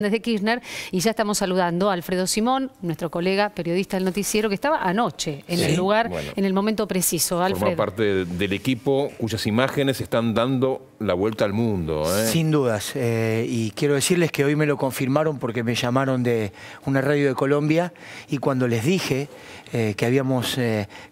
desde Kirchner y ya estamos saludando a Alfredo Simón, nuestro colega periodista del noticiero que estaba anoche en el lugar en el momento preciso. Forma parte del equipo cuyas imágenes están dando la vuelta al mundo. ¿eh? Sin dudas eh, y quiero decirles que hoy me lo confirmaron porque me llamaron de una radio de Colombia y cuando les dije eh, que habíamos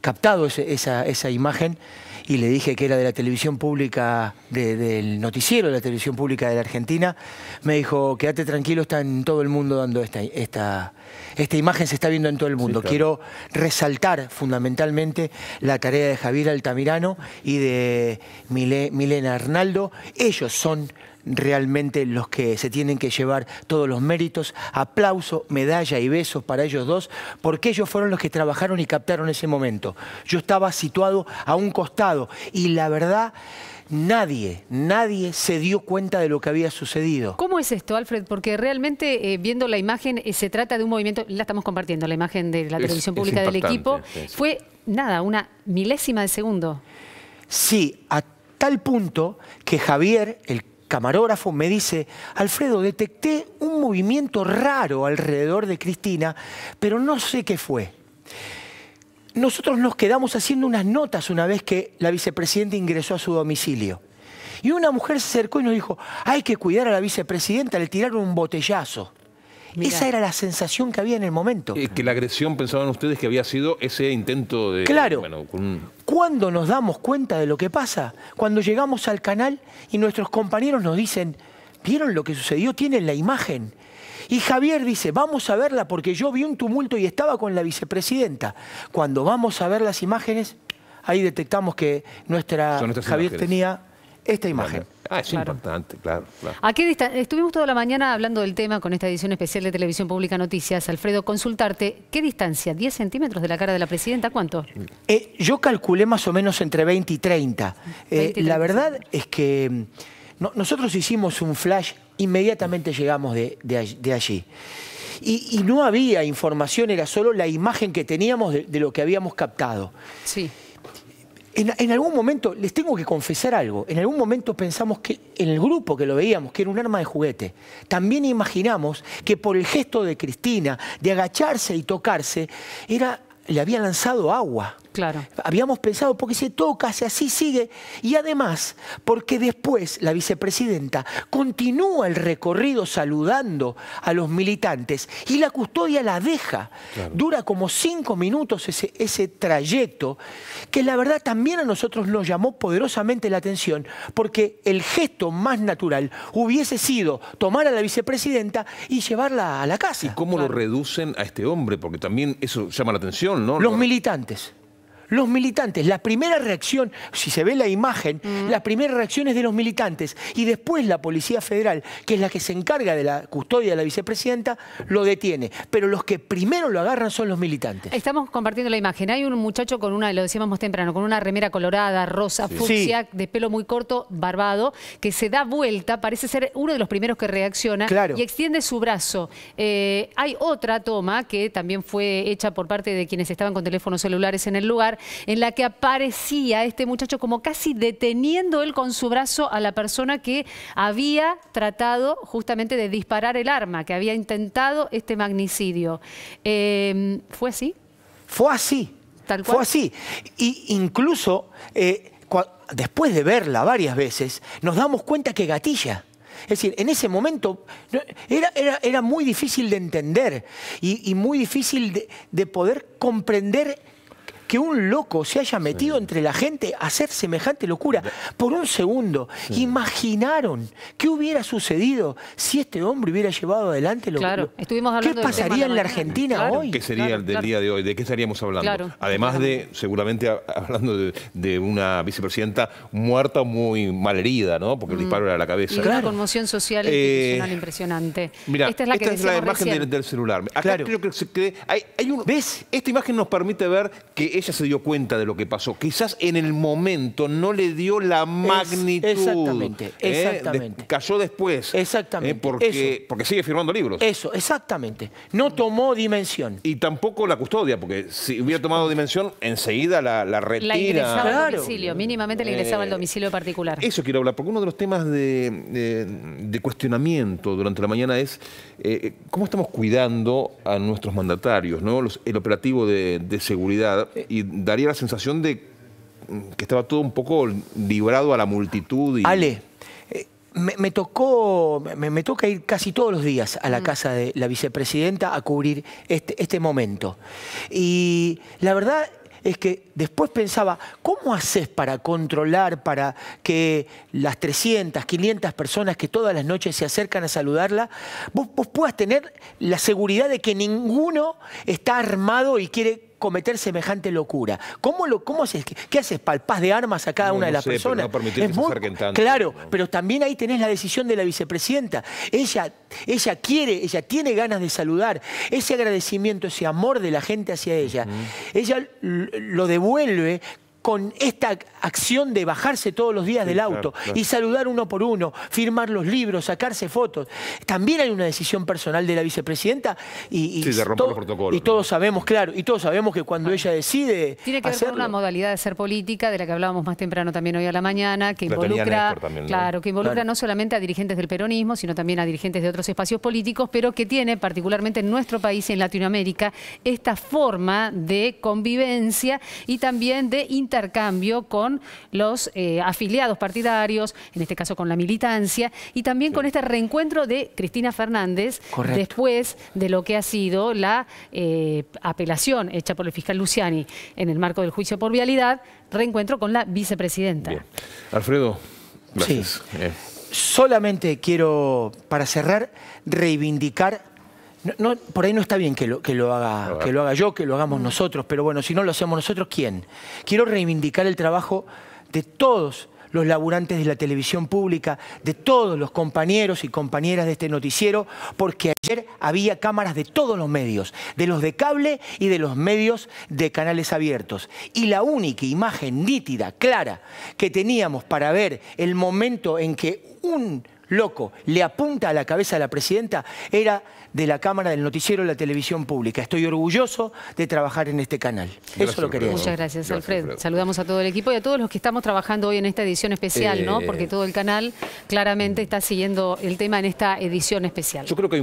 captado esa, imagen y le dije que era de la televisión pública, del noticiero de la televisión pública de la Argentina, me dijo, quédate tranquilo está en todo el mundo dando esta, esta, esta imagen, se está viendo en todo el mundo. Quiero resaltar fundamentalmente la tarea de Javier Altamirano y de Milena Arnaldo. Ellos son realmente los que se tienen que llevar todos los méritos. Aplauso, medalla y besos para ellos dos, porque ellos fueron los que trabajaron y captaron ese momento. Yo estaba situado a un costado y la verdad nadie, nadie se dio cuenta de lo que había sucedido. ¿Cómo es esto, Alfred? Porque realmente, eh, viendo la imagen, eh, se trata de un movimiento, la estamos compartiendo, la imagen de la televisión pública del equipo. Fue, nada, una milésima de segundo. Sí, a tal punto que Javier, el camarógrafo, me dice, Alfredo, detecté un movimiento raro alrededor de Cristina, pero no sé qué fue nosotros nos quedamos haciendo unas notas una vez que la vicepresidenta ingresó a su domicilio. Y una mujer se acercó y nos dijo, hay que cuidar a la vicepresidenta, le tiraron un botellazo. Esa era la sensación que había en el momento. Eh, que la agresión pensaban ustedes que había sido ese intento de... Claro. cuando nos damos cuenta de lo que pasa? Cuando llegamos al canal y nuestros compañeros nos dicen, ¿vieron lo que sucedió? Tienen la imagen. Y Javier dice, vamos a verla porque yo vi un tumulto y estaba con la vicepresidenta. Cuando vamos a ver las imágenes, ahí detectamos que nuestra Javier tenía esta imagen. Ah, es importante, claro. Estuvimos toda la mañana hablando del tema con esta edición especial de Televisión Pública Noticias. Alfredo, consultarte, ¿qué distancia? ¿10 centímetros de la cara de la presidenta? ¿Cuánto? Eh, yo calculé más o menos entre 20 y 30. Eh, la verdad es que mm, nosotros hicimos un flash Inmediatamente llegamos de, allí. Y, no había información, era solo la imagen que teníamos de, lo que habíamos captado. Sí. En, en, algún momento, les tengo que confesar algo, en algún momento pensamos que en el grupo que lo veíamos, que era un arma de juguete, también imaginamos que por el gesto de Cristina, de agacharse y tocarse, era, le había lanzado agua. Habíamos pensado, porque se toca, se así sigue. Y además, porque después la vicepresidenta continúa el recorrido saludando a los militantes y la custodia la deja. Dura como cinco minutos ese, ese trayecto, que la verdad también a nosotros nos llamó poderosamente la atención, porque el gesto más natural hubiese sido tomar a la vicepresidenta y llevarla a la casa. ¿Y cómo lo reducen a este hombre? Porque también eso llama la atención, ¿no? Los militantes los militantes, la primera reacción, si se ve la imagen, mm. las primeras reacciones de los militantes y después la Policía Federal, que es la que se encarga de la custodia de la vicepresidenta, lo detiene. Pero los que primero lo agarran son los militantes. Estamos compartiendo la imagen. Hay un muchacho con una, lo decíamos más temprano, con una remera colorada, rosa, fucsia, de pelo muy corto, barbado, que se da vuelta, parece ser uno de los primeros que reacciona claro. y extiende su brazo. Eh, hay otra toma que también fue hecha por parte de quienes estaban con teléfonos celulares en el lugar, en la que aparecía este muchacho como casi deteniendo él con su brazo a la persona que había tratado justamente de disparar el arma, que había intentado este magnicidio. Em, ¿Fue así? Fue así. Tal cual. Fue así. Y incluso, eh, después de verla varias veces, nos damos cuenta que gatilla. Es decir, en ese momento era, era, muy difícil de entender y, muy difícil de poder comprender que un loco se haya metido entre la gente a hacer semejante locura. Por un segundo, imaginaron qué hubiera sucedido si este hombre hubiera llevado adelante lo Claro, ¿Qué pasaría en la Argentina hoy? ¿Qué sería el del día de hoy? ¿De qué estaríamos hablando? Además de, seguramente, hablando de, una vicepresidenta muerta o muy herida ¿no? Porque el mm. disparo era a la cabeza. Y una conmoción social e eh, impresionante. esta es la, imagen del, celular. Acá creo que Hay, un, ¿Ves? Esta imagen nos permite ver que ella se dio cuenta de lo que pasó. Quizás en el momento no le dio la magnitud. exactamente, ¿eh? exactamente. cayó después. ¿eh? Exactamente. Porque, porque sigue firmando libros. Eso, exactamente. No tomó dimensión. Y tampoco la custodia, porque si hubiera tomado dimensión, enseguida la, la retira. La ingresaba al domicilio, mínimamente la ingresaba al eh, domicilio particular. Eso quiero hablar, porque uno de los temas de, cuestionamiento durante la mañana es cómo estamos cuidando a nuestros mandatarios, ¿no? el operativo de seguridad y daría la sensación de que estaba todo un poco librado a la multitud. Y... Ale, eh, me, tocó, me, toca ir casi todos los días a la mm. casa de la vicepresidenta a cubrir este, este, momento. Y la verdad es que después pensaba, ¿cómo haces para controlar, para que las 300, 500 personas que todas las noches se acercan a saludarla, vos, vos puedas tener la seguridad de que ninguno está armado y quiere cometer semejante locura? ¿Cómo lo, cómo ¿Qué haces? ¿Palpás de armas a cada una de las personas? es muy, claro, pero también ahí tenés la decisión de la vicepresidenta. Ella, ella quiere, ella tiene ganas de saludar. Ese agradecimiento, ese amor de la gente hacia ella, ella lo devuelve con esta acción de bajarse todos los días del auto y saludar uno por uno, firmar los libros, sacarse fotos. También hay una decisión personal de la vicepresidenta y, y todos sabemos, claro, y todos sabemos que cuando ella decide. Tiene que ver una modalidad de ser política, de la que hablábamos más temprano también hoy a la mañana, que involucra, claro, que involucra no solamente a dirigentes del peronismo, sino también a dirigentes de otros espacios políticos, pero que tiene, particularmente en nuestro país, y en Latinoamérica, esta forma de convivencia y también de intercambio con los eh, afiliados partidarios, en este caso con la militancia, y también con este reencuentro de Cristina Fernández después de lo que ha sido la eh, apelación hecha por el fiscal Luciani en el marco del juicio por vialidad, reencuentro con la vicepresidenta. Alfredo, gracias. Solamente quiero, para cerrar, reivindicar por ahí no está bien que que lo haga, que lo haga yo, que lo hagamos nosotros, pero bueno, si no lo hacemos nosotros, ¿quién? Quiero reivindicar el trabajo de todos los laburantes de la televisión pública, de todos los compañeros y compañeras de este noticiero, porque ayer había cámaras de todos los medios, de los de cable y de los medios de canales abiertos. Y la única imagen nítida, clara, que teníamos para ver el momento en que un loco, le apunta a la cabeza a la presidenta, era de la Cámara del Noticiero de la Televisión Pública. Estoy orgulloso de trabajar en este canal. Eso lo quería Muchas gracias, Alfred. Saludamos a todo el equipo y a todos los que estamos trabajando hoy en esta edición especial, ¿no? Eh. Porque todo el canal claramente está siguiendo el tema en esta edición especial. Yo creo que